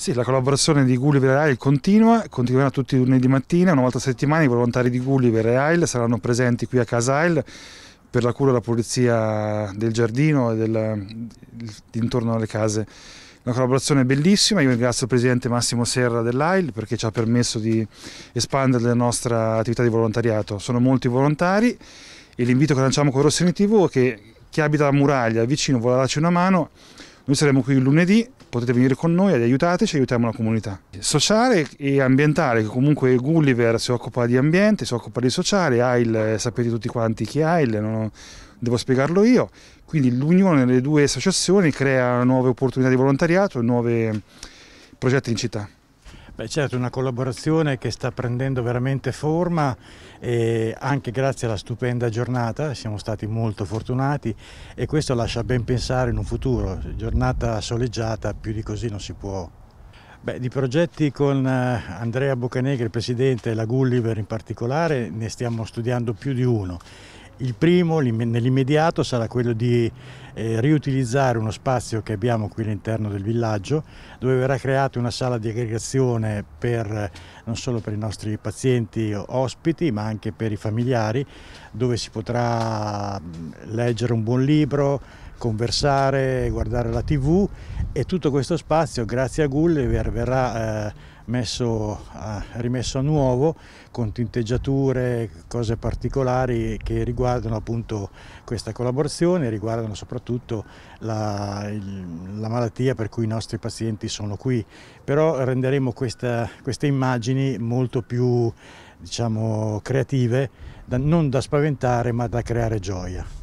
Sì, la collaborazione di Gulliver e Aile continua, continuerà tutti i lunedì mattina, una volta a settimana i volontari di Gulliver e Aile saranno presenti qui a casa Aile per la cura e la pulizia del giardino e del, intorno alle case. Una collaborazione bellissima, io ringrazio il presidente Massimo Serra dell'AIL perché ci ha permesso di espandere la nostra attività di volontariato. Sono molti volontari e l'invito che lanciamo con Rossini TV è che chi abita la Muraglia vicino vuole darci una mano noi saremo qui lunedì, potete venire con noi, aiutateci, aiutiamo la comunità. Sociale e ambientale, che comunque Gulliver si occupa di ambiente, si occupa di sociale, AIL sapete tutti quanti chi è AIL, non devo spiegarlo io. Quindi l'unione delle due associazioni crea nuove opportunità di volontariato e nuovi progetti in città. Beh certo, una collaborazione che sta prendendo veramente forma e anche grazie alla stupenda giornata, siamo stati molto fortunati e questo lascia ben pensare in un futuro, giornata soleggiata più di così non si può. Beh, di progetti con eh, Andrea Boccanegri, il presidente, e la Gulliver in particolare, ne stiamo studiando più di uno il primo nell'immediato sarà quello di eh, riutilizzare uno spazio che abbiamo qui all'interno del villaggio dove verrà creata una sala di aggregazione per, non solo per i nostri pazienti ospiti ma anche per i familiari dove si potrà leggere un buon libro, conversare, guardare la tv e tutto questo spazio grazie a Gulliver verrà eh, messo, eh, rimesso a nuovo con tinteggiature, cose particolari che riguardano appunto questa collaborazione, riguardano soprattutto la, il, la malattia per cui i nostri pazienti sono qui, però renderemo questa, queste immagini molto più diciamo, creative, da, non da spaventare ma da creare gioia.